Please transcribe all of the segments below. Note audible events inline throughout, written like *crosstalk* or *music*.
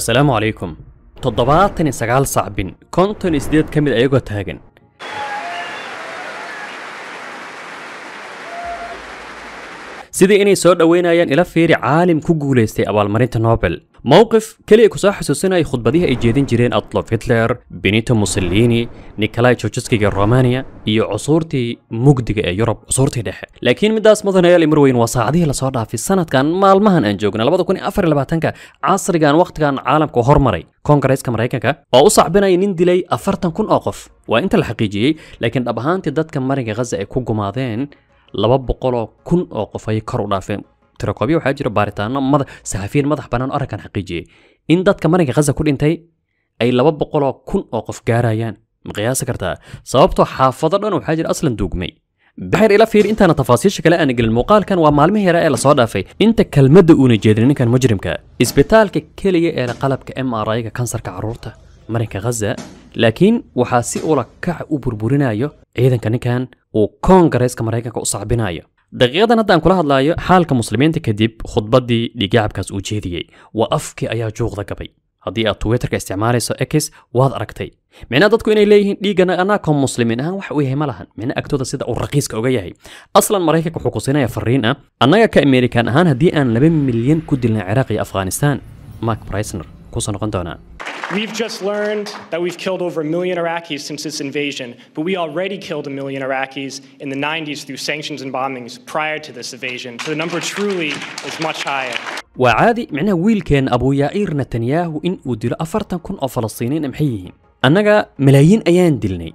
asalaamu calaykum toddobaatan iyo sagaal sacbin konton iyo siddeed ka mid ayagoo taagan sidii inay soo dhoweynayaan ila fiiri caalim ku guulaystay abaalmarinta nobel موقف كلي اكو صح حسوسنا يخطب بديها ايجادين جيرين اطلب هتلر بنيتو موسوليني نيكولاي تشوتشسكي الرومانيا اي عصورتي مقدقة اي يورب عصورتي دحة لكن مداس مثلا يالي مروين وصاعديه لصورده في السنة كان مال مهن انجوغنا لابدو كوني افر لباتنك عصر كان وقت كان عالم كو هرمري كونغرس كمريكا او صعبنا ينين ديلي افرتن كون اوقف وانت الحقيقي لكن ابهانتي دات كان مارينك غزة اي كو قماذين لابد بقولو كن اوقف اي كرو دافين تراقبي وحاجر جرب بارتان مذ مضح مذح بنان أركان حقيقي إن دات كمان غزة كل إنتي أي لب بقولا كن أوقف جرايان مقياس كرتا سببته حافظ لنا وحاجة أصلا دوقمي بحر إلى فير إنت أنا تفاصيل شكل أنا قل المقال كان وما المهي رأي الصعدة في إنت كلمة دقوني جدرين كان مجرم كا إسبتال ككلية إلى قلب كإم آر أي ككانسر كعرورته مريكا غزة لكن وحاسي أولا كع وبربرنايو أيضا كان كان وكونغرس كمريكا كأصعبنايو دقيقة ندان كلها لاي حالك مسلمين تكذب خطبتي لجعب كاس وجهدي وأفك أي جوغ ذكبي هذه التويتر كاستعمار سو إكس واد أركتي من هذا تكون إليه ليجنا أنا كم مسلمين ها وحويه ملهن من أكتو تصير الرقيس كأوجيه أصلا مريكا كحقوسنا يا فرينا أنا كأمريكان هان هذه أن لبين مليون كدلنا عراقي أفغانستان ماك برايسنر كوسن قندونا We've just learned that we've killed over a million Iraqis since this invasion, but we already killed a million Iraqis in the 90s through sanctions and bombings prior to this invasion, so the number truly is much higher. وعادي معناه ويل كان أبو يائير نتنياهو إن ودل أفرتن كن أو فلسطينيين محيين أنجا ملايين أيان دلني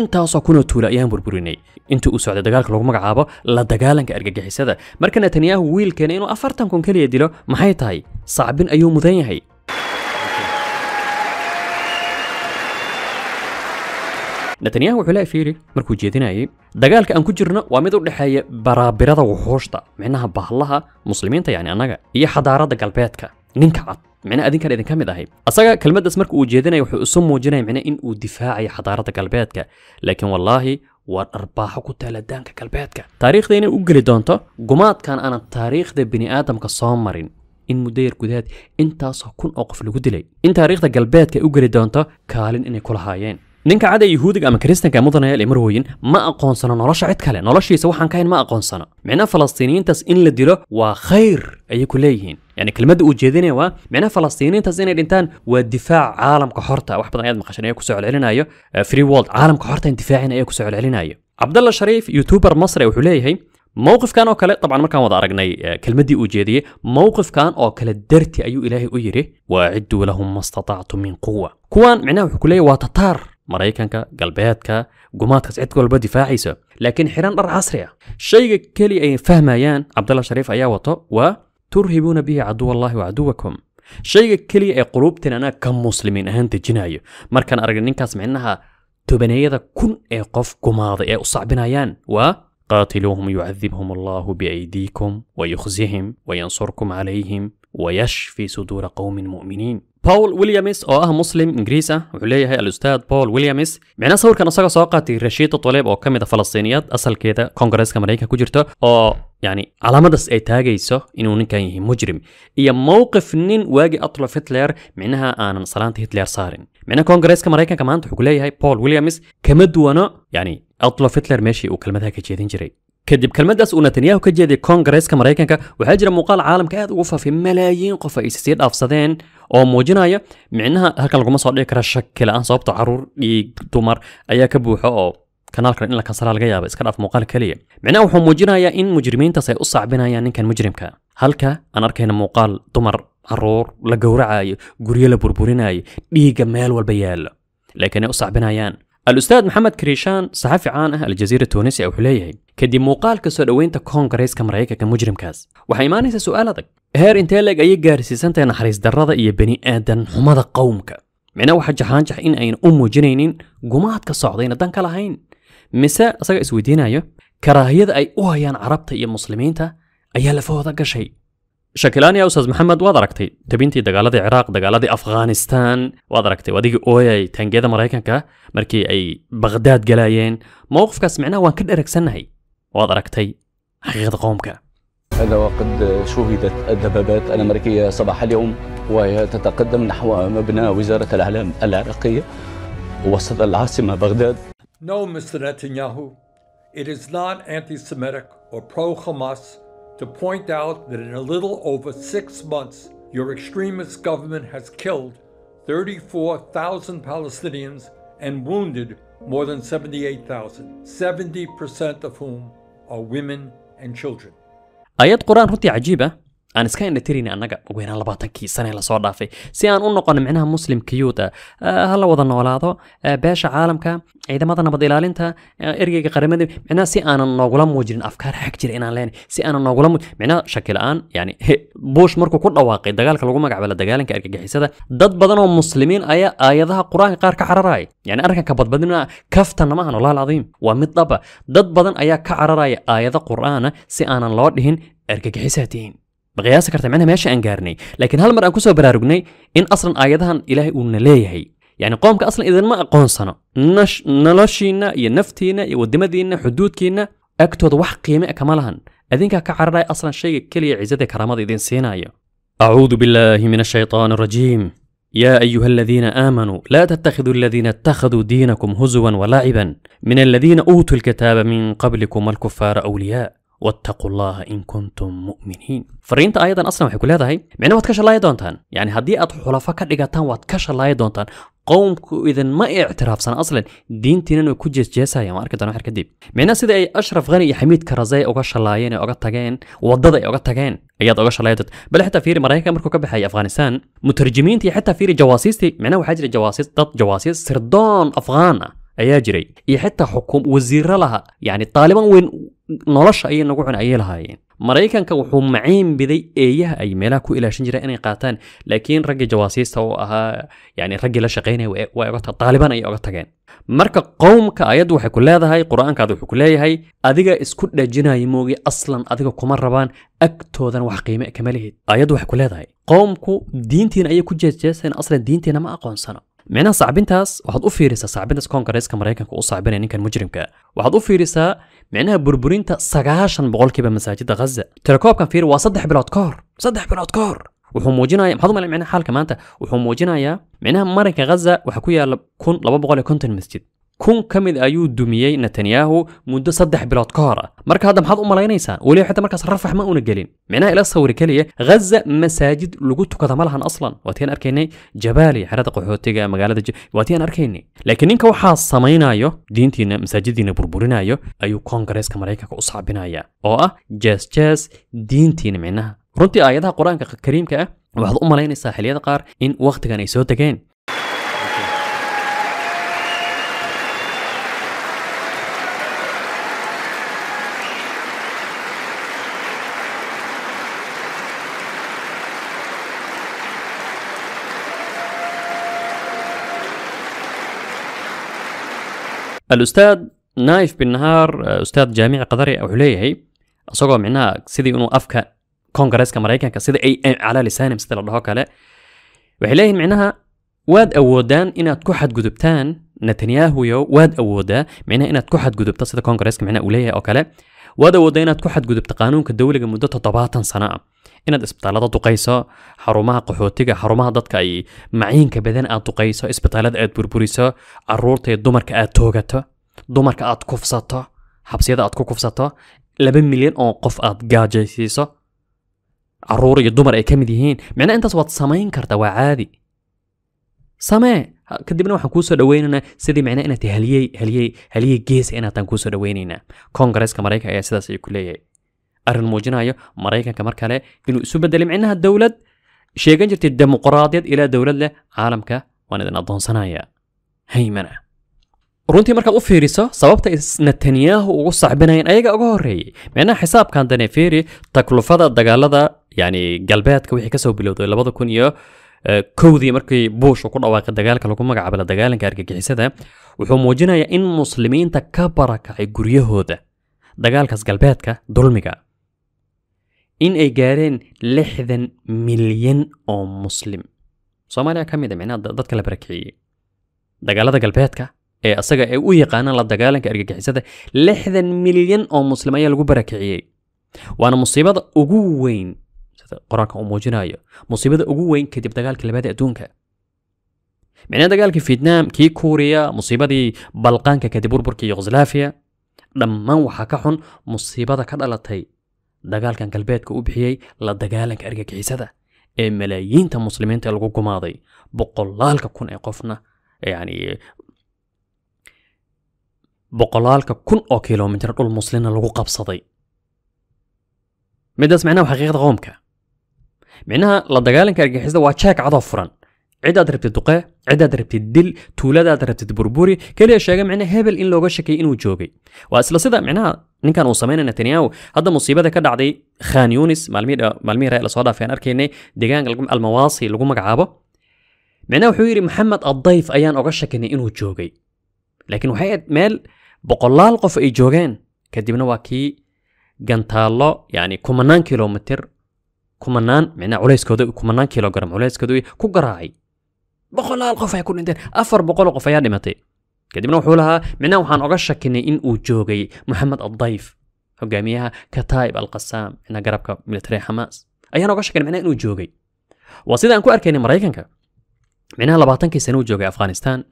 intaasoo kuna tuula ayaan burburinay intii uu socday dagaalka lagu la dagaalanka argagixisada marka netanyahu wiilkeena inuu afartan kun keliya dilo maxay tahay sacbin ayuu mudan نتنياهو علاء فيري مركو أي دقالك أنكو جرنا واميدو لحاية برابرادة وحوشتا معناها بحلها مسلمين يعني أنك إيا حدارة دقالباتك نينك عط معناها أذنك إذن كامي داهي أساقا كلمة داس مركو جيدناي وحو أسمو جيناي معناها إن دفاعي حدارة دقالباتك لكن والله وأرباحك تالا دانك كالباتك تاريخ دين أوغلي دونتا قمات كان أنا تاريخ دي بني آدم كصامرين إن مدير كذات إن تاسو كون أوقف لغدلي إن تاريخ دي قلباتك أوغلي دونتا كالين إني كل هايين ninka cada yuhuudiga ama kiristanka mudanaya lemarhooyin ma aqoonsano nolosha cid kale noloshiisa waxaan ka hayn ma aqoonsano micnaa falastiiniyiintaas in la dilo waa khayr ayay ku leeyihiin يعني كلمات وجدنا وا معنا فلسطينيين تزين الانتان والدفاع عالم كحرته واحد بدنا يدمق عشان يكسر علينا ايو فري آه، وولد عالم كحرته اندفاعنا يكسر علينا ايو عبد الله شريف يوتيوبر مصري وحليه موقف كان وكله طبعا ما كان وضع رجني آه، كلمتي أوجيدية موقف كان أو درتي أيو إلهي أجري وأعدوا لهم ما استطعتم من قوة كوان معناه وحكولي وتطار مرايكانكا قلبياتكا قماتك سعيد قلبة دفاعيسا لكن حيران دار عصريا الشيء كلي اي فهميان عبد الله شريف ايا وطو وترهبون به عدو الله وعدوكم الشيء كلي اي قلوبتنا انا كم مسلمين اهن تجناي مركان ارغنين كاس معنها تبنية كن اي قف قماضي اي اصعبنا يان وقاتلوهم يعذبهم الله بايديكم ويخزيهم وينصركم عليهم ويشفي صدور قوم مؤمنين باول ويليامس او اه مسلم انجريسا وعليه هي الاستاذ بول ويليامس معناه صور كان اسقا سوقاتي رشيد الطليب او كميدا فلسطينيات اصل كذا كونغرس امريكا كجرته او يعني على مدى اي تاغيسو انو نكاي مجرم يا موقف نين واجي اطلع هتلر معناها انا صلانت هتلر صارن معناه كونغرس امريكا كمان تحكوا لي هي باول ويليامس كمد يعني اطلع هتلر ماشي وكلمتها كجيدين جري كدب كلمة أسؤول نتنياهو كجدي كونغرس كمريكا وحجر مقال عالم كاد وفا في ملايين قفا إيسيسيد أفسدين أو موجناية معنها هكا لغو مصور ليك رشك لأن صوبت عرور إيك دومر أيا كبوحو أو كنال كان إلا كسرها لغايا بس كان في مقال كلية معناه وحو موجناية إن مجرمين تسي أصع بنا يعني كان مجرم كا هلكا أنا أركينا مقال دومر عرور لقورعاي قريلا بربورناي ديقا مال والبيال لكن أصع بنا يعني الأستاذ محمد كريشان صحفي عان أهل الجزيرة التونسية أو حليه كدي موقال كسود وين تكون كريس كمرايكا كمجرم كاز وحيمان يسا سؤال هذا هير انتالك أي قارسي سنتا نحريس درادة إيا آدم آدن همادة من أول وحاج حانجح إن أين أم جنينين قماتك صعودين دان كالاهين مساء أساق إسويدين أيو كراهيذ أي أوهيان عربتا إيا مسلمين تا أيا لفوه ذاك شيء شكلان يا أستاذ محمد وادركتي تبينتي دقالة العراق دقالة أفغانستان وادركتي وديك أوي أي تنجيدة مرايكنكا مركي أي بغداد قلايين موقف كاسمعنا وان كد إرك سنهي وادركتي حقيقة قومك هذا وقد شهدت الدبابات الأمريكية صباح اليوم وهي تتقدم نحو مبنى وزارة الإعلام العراقية وسط العاصمة بغداد No, Mr. Netanyahu. It is not anti-Semitic or pro-Hamas to point out that in a little over six months, your extremist government has killed 34,000 Palestinians and wounded more than 78,000, 70% of whom are women and children. آيات قرآن هوتي عجيبة aan iska indhatirina annaga ugu yaraan labaatankii sane lasoo dhaafay si aan u noqon micnaha muslimka yuuda ha la wada noolaado beesha caalamka ciidamada nabad ilaalinta ergeyga qaramada micnaha si aanan noogula muujinin afkaar xag jira inaan leenay si aanan noogula muujin micnaha shaki la-aan yani bush markuu ku dhawaaqay dagaalka lagu magacbala dagaalanka argagixisada dad badan oo muslimiin ayaa aayadaha qur-aanka qaar ka cararaya yani arkanka badbadina kaftana maahan wallahi alcadiim waa mid dhaba dad badan ayaa ka cararaya aayada qur-aana si aanan loo dhihin argagixisaa tihiin baqyaasa kartamicnaha meesha aan gaarnay لكن هالمرة mar aan kusoo إن أصلا aslan إلهي ilaahay uuna leeyahay يعني قومك اصلا اذا ما صنا نش نلاشينا ينفتينا نفتينا يا ودمدينا حدودكينا اكتود وح قيمه كمالهن ادينك كعرراي اصلا شيء كل عزته كرامه اذن سينايا اعوذ بالله من الشيطان الرجيم يا ايها الذين امنوا لا تتخذوا الذين اتخذوا دينكم هزوا ولعبا من الذين اوتوا الكتاب من قبلكم الكفار اولياء واتقوا الله ان كنتم مؤمنين فرينت ايضا اصلا وحي هذا هي معناه وات كاش دونتان يعني هدي اد حلفا كدغتان وات كاش لاي دونتان قوم اذا ما اعتراف سن اصلا دين تينن كو يا مارك دانو حركه دي معناه سيده اي اشرف غني يا حميد كرزاي او كاش لاين او غتاغين ودد اي او غتاغين اياد او كاش بل حتى فيري مرايكا مركو كبحي افغانستان مترجمين حتى في جواسيس معناه وحاجه جواسيس دات جواسيس سردون افغانا اياجري اي حتى حكم وزير لها يعني طالبان وين nolosha ayay nagu cun ayay lahaayeen maraykanka wuxuu maciin biday eeyaha ay meelaha ku ilaashan jireen inay qaataan laakiin raggii jawaasiista oo ahaa yani raggii la shaqaynaya waa oga taaliban ayay oga tageen marka qowmka ayaddu waxay ku leedahay qur-aankaada wuxuu ku leeyahay adiga isku dhajinaya moogi aslan adiga kuma rabaan agtoodan wax qiime kama lihid ayaddu waxay ku leedahay qowmku diintiina ayay ku jeesjeeseen aslan diintiina ma aqoonsano معناها صعبنتاس واحد او فيريسا صعبنتاس كونغرس كمريكانك او صعبين يعني كان مجرم كا واحد او فيريسا معناها بربرينتا سغاشن بقول كيبا بمساجد غزه تركوب كان فير وصدح بالاوتكار صدح بالاوتكار وهم موجينا يا محظوظ معناها حال كمان انت وهم موجينا يا معناها مريكا غزه وحكوا يا كون لبا بقول كنت المسجد كون كمد ايو دوميي نتنياهو مدة صدح بلاد كهرة مركا هذا محاض امالاي نيسان وليو حتى مركا صرفح ما اونقالين معناه الى صور كالية غزة مساجد لقوتو كذمالهان اصلا واتين اركيني جبالي حرات قحوتيقا مقالة جي واتين اركيني لكن انك وحا الصمينا ايو دينتينا مساجدين بربورينا ايو ايو كونغرس كمرايكا كوصعبنا ايو اوه جاس جاس دينتين معناه رنتي آيادها قرآن كريم كأه واحد أمالين الساحلية دقار إن وقت كان يسوتكين الأستاذ نايف بالنهار آه، أستاذ جامعة قدري أو حليهي أصغر معنا سيدي أنه أفكا كونغرس كمريكان كسيدي أي على لسانه مثل الله هكا وحليهي معناها واد أودان إن تكحد قدبتان نتنياهو يو واد أودا معناها إن تكحد قدبتان سيدي كونغرس معناها أوليه أو كلا واد أودا إن تكحد قدبت قانون كدولة مدة طباطا صناعة inaad isbitaallada duqayso xarumaha qaxootiga xarumaha dadka ay maciinka badan aad duqayso isbitaallada aad burburiso caruurta iyo dumarka aad toogato dumarka aad kufsato xabsiyada aad ku kufsato laba milyan oo qof aad gaajaysiiso caruur iyo dumar ay ka mid yihiin micnaha intaas waad samayn kartaa waa caadi samee kadibna waxaan kuusoo dhaweynaynaa sidii micnaha inaad haliyey haliyey haliyey geesa inaatan kuusoo dhaweynaynaa kongareska maraykanka ayaa sidaas ay ku leeyahay arrin muujinayo maraykanka mar kale inuu isu bedelay micnaha dowlad sheegan jirtay dimuqraadiyad ilaa dowlad leh caalamka waan idin addoonsanaya haymana runtii markaad u fiiriso sababta netanyahu ugu saxbinayeen ayaga uga horreeyey micnaha xisaabkan daneferi taklufada dagaalada yani galbeedka wixii kasoo bilowday labada kun iyo kowdii markii buush uu ku dhawaaqay dagaalka lagu magacaabo la dagaalanka argagixisada wuxuu muujinayaa in muslimiinta ka barakacay guryahooda dagaalkaas galbeedka dulmiga in ay gaareen lixdan milyan oo muslim soomaaliya ka mid a micnaha dadka la barakeeyey dagaalada galbeedka ee asaga ay u yaqaanaan la dagaalanka argagixisada lixdan milyan oo muslim ayaa lagu barakiciyey waana musiibada ugu weyn sida qur-aanka uu muujinayo musiibada ugu weyn kadib dagaalkii labaad ee adduunka micnaha dagaalkii vietnam kii kuuriya musiibadii balqaanka kadib burburkii yugoslaafiya dhammaan waxaa ka xun musiibada ka dhalatay dagaalkan galbeedka u bixiyey la dagaalanka argagixisada ee malaayiinta muslimiinta ee lagu gumaaday boqolaalka kun ee qofna yani boqolaalka kun oo kilomitr dhul muslimna lagu qabsaday midaas micnaha waa xaqiiqda qoomka micnaha la dagaalanka argagixisada waa jeeg cadoo furan cid aad rabtid duqee cid aad rabtid dil tuuladaad rabtid burburi keliya sheega micna hebel in looga shakiyey inuu joogay waa isla sida micnaha ninkan uu sameynay netanyahu hadda musiibada ka dhacday khan yunis maalmihii rae lasoo dhaafay aan arkaynay deegaanka almawaasi lagu magacaabo micnaha wuxuu yidhi maxamed addayf ayaan oga shakinay inuu joogay laakiin waxay aad meel boqolaal qof ay joogeen kadibna waa kii gantaallo yani kumanaan kilomitir kumanaan micnaha culayskooda kumanaan kilogaram culayskooda ku garaacay boqolaal qof ay ku dhinteen afar boqol qof ayaa dhimatay kadibna wuxuu lahaa minaa waxaan oga shakinay in uu joogay moxamed addayf hogaamiyaha kataib alqasaam minaa garabka militariga xamaas ayaan oga shakinay minaa inuu joogay waa sida aan ku arkaynay maraykanka minaa labaatankii sane uu joogay afghanistan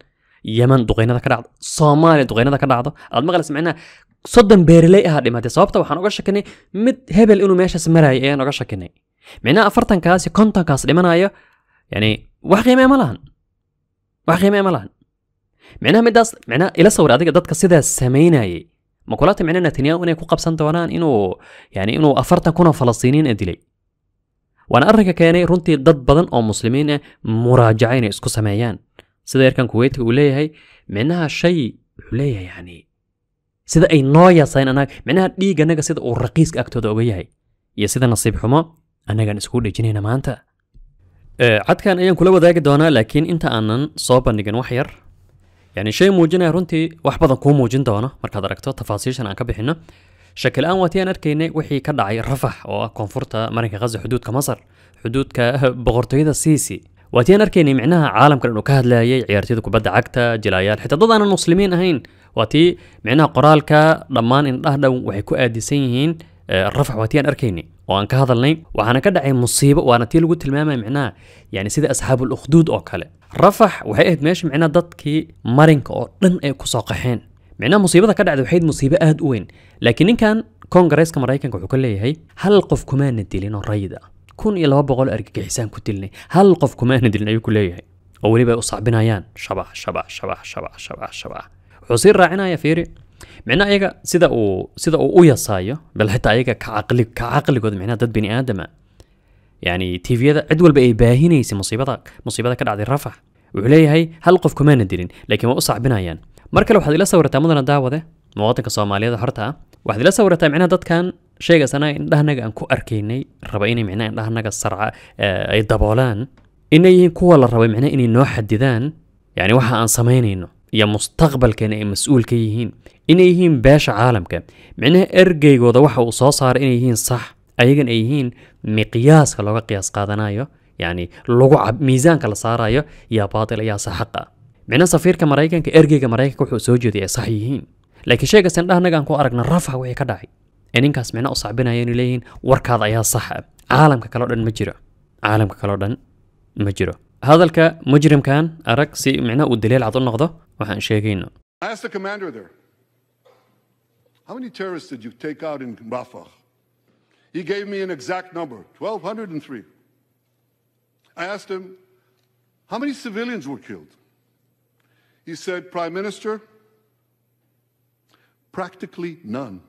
yeman duqeynada ka dhacda soomaaliya duqeynada ka dhacdo aad maqlaysa micnaha soddon beereley ahaa dhimatay sababta waxaan oga shakinay mid hebel inuu meeshaas marayay ayaan oga shakinay micnaha afartankaasi kontonkaas dhimanayo yani wax qiimee ma lahan وحقيقة ما يملان معناها مداس معناها إلى صور هذا قدرت كسيدة السمينة ما قلت معناها نتنياهو إنه قب سنتوانان إنه يعني إنه أفرت كونه فلسطينيين أدلي وأنا أرك كاني رنتي ضد بدن أو مسلمين مراجعين إسكو سمايان سيدا يركن كويت ولي هي معناها شيء ولي يعني سيدا أي نوع ساين أنا معناها ديجا نجا سيدا ورقيس أكتر دوبي هي يا سيدا نصيب حما أنا جا نسكو ديجيني أنا ما أنت إيه، عاد كان أيام كلها وذاك دهنا لكن أنت أنا صوب نيجن وحير يعني شيء موجنا رنتي وحبذا كوم موجن دهنا مرك هذا ركتو تفاصيل شن عنك بحنا شكل آن وقتي أنا وحي كدا عي رفح أو كونفورتا مرك غزة حدود كمصر حدود كبغرتي *laughs* ذا سيسي وقتي أنا معناها عالم كأنه كهد لا يي عيارتي ذكو بدأ عكتا جلايات حتى ضد أنا المسلمين هين وقتي معناها قرال كا لما إن أهدا وحي كو أدي إيه، رفح وقتي أنا وأنك هذا اللين وأنا كده عين مصيبة وأنا تيل قلت الماما معنا يعني سيد أصحاب الأخدود أو كله رفح وحيد ماشي معنا ضد كي مارينك أو لن كساق حين معنا مصيبة كده عدو حيد مصيبة أهد وين لكن إن كان كونغرس كمرايك كان كل هي هل القف كمان نتيلين الرايدة كون إلا هو بقول أرجع حسان كتيلني هل القف كمان نتيلين أيو كل هي أولي بقى صعبنا يان شبع شبع شبع شبع شبع شبع, شبع. عصير راعنا يا فيري معنى أيجا سيدا او سيدا او أويا يسايو بل حتى أيجا كعقلي كعقلي قد معنى داد بني ادم يعني تي في هذا عدول باي باهيني سي مصيبتا مصيبتا كدع دي رفح وعلي هاي هل قف كمان ندرين لكن ما اصعب بنا يان يعني. مركا لو حد لا سورتا مدنا داوة ده مواطن كصوماليا ده حرتا واحد لا سورتا معنى داد كان شيغا سنا ان دهنغا ان اركيني ربايني معنى ان دهنغا السرعة اه اي دابولان ان يهين كوالا ربا معنى ان نوحد ديدان يعني واحا ان سمينينو iyo mustaqbalkeena ee mas-uulka yihiin inay yihiin beesha caalamka micnaha ergeygooda waxa uu soo saaray inay yihiin sax ayagana ay yihiin miqyaaska looga qiyaas qaadanayo yani lagu miisaanka la saarayo yaa baatil ayaa saxaq ah micnaha safiirka maraykanka ergeyga maraykanka wuxuu soo jeeday ay sax yihiin laakiin sheegaas indhaha nagaan ku aragna rafaxa waxay ka dhacay ee ninkaas micnaha u sacbinaya inay leeyihiin warkaada ayaa sax ah caalamka kaleo dhan ma jiro caalamka kaleo dhan ma jiro هذا مجرم كان أرك سي معنا والدليل عطول نقضة وحن I asked the commander there. How many terrorists did you take out in Rafah? He gave me an exact number, 1,203. I asked him, how many civilians were killed? He said, Prime Minister, practically none.